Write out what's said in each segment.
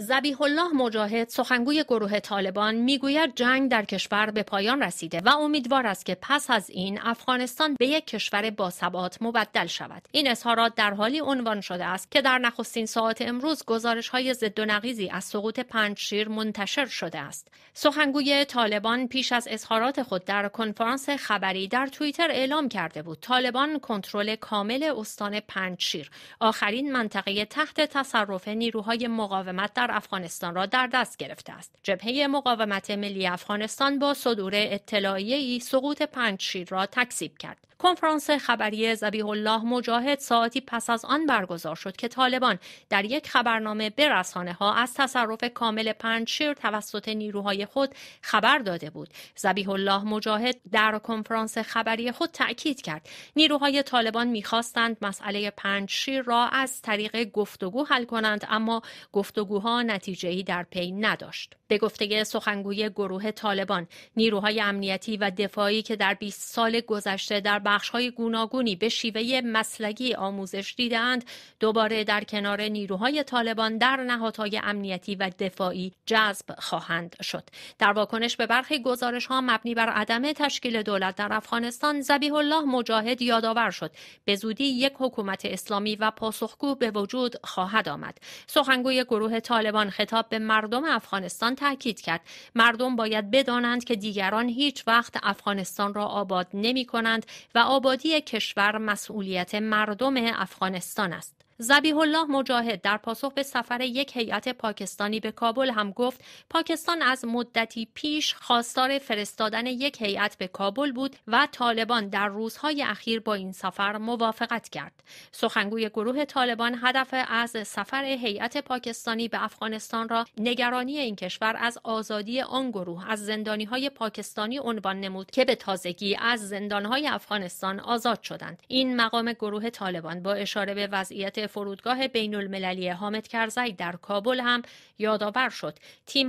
زبیح الله مجاهد سخنگوی گروه طالبان میگوید جنگ در کشور به پایان رسیده و امیدوار است که پس از این افغانستان به یک کشور ثبات مبدل شود این اظهارات در حالی عنوان شده است که در نخستین ساعت امروز گزارش های ضد و نقیزی از سقوط پنج شیر منتشر شده است سخنگوی طالبان پیش از اظهارات خود در کنفرانس خبری در توییتر اعلام کرده بود طالبان کنترل کامل استان پنج شیر آخرین منطقه تحت تصرف نیروهای مقاومت در افغانستان را در دست گرفته است جبهه مقاومت ملی افغانستان با صدور اطلاعیه‌ای سقوط پنج شیر را تکذیب کرد کنفرانس خبری زبیح الله مجاهد ساعتی پس از آن برگزار شد که طالبان در یک خبرنامه به رسانه ها از تصرف کامل پنج توسط نیروهای خود خبر داده بود زبیح الله مجاهد در کنفرانس خبری خود تاکید کرد نیروهای طالبان میخواستند مسئله پنج را از طریق گفتگو حل کنند اما گفتگوها نتیجه در پی نداشت به گفته سخنگوی گروه طالبان نیروهای امنیتی و دفاعی که در 20 سال گذشته در های گوناگونی به شیوه مسلگی آموزش دیدند دوباره در کنار نیروهای طالبان در نهادهای امنیتی و دفاعی جذب خواهند شد در واکنش به برخی گزارش ها مبنی بر عدم تشکیل دولت در افغانستان زبیح الله مجاهد یادآور شد به زودی یک حکومت اسلامی و پاسخگو به وجود خواهد آمد سخنگوی گروه طالبان خطاب به مردم افغانستان تاکید کرد مردم باید بدانند که دیگران هیچ وقت افغانستان را آباد نمی کنند و آبادی کشور مسئولیت مردم افغانستان است زبیح الله مجاهد در پاسخ به سفر یک هیئت پاکستانی به کابل هم گفت پاکستان از مدتی پیش خواستار فرستادن یک هیئت به کابل بود و طالبان در روزهای اخیر با این سفر موافقت کرد. سخنگوی گروه طالبان هدف از سفر هیئت پاکستانی به افغانستان را نگرانی این کشور از آزادی آن گروه از زندانی های پاکستانی عنوان نمود که به تازگی از زندان های افغانستان آزاد شدند. این مقام گروه طالبان با اشاره به وضعیت فرودگاه بین المللی حامد کرزی در کابل هم یادآور شد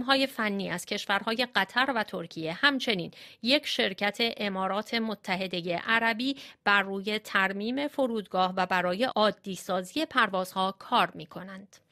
های فنی از کشورهای قطر و ترکیه همچنین یک شرکت امارات متحده عربی بر روی ترمیم فرودگاه و برای عادی سازی پروازها کار می کنند.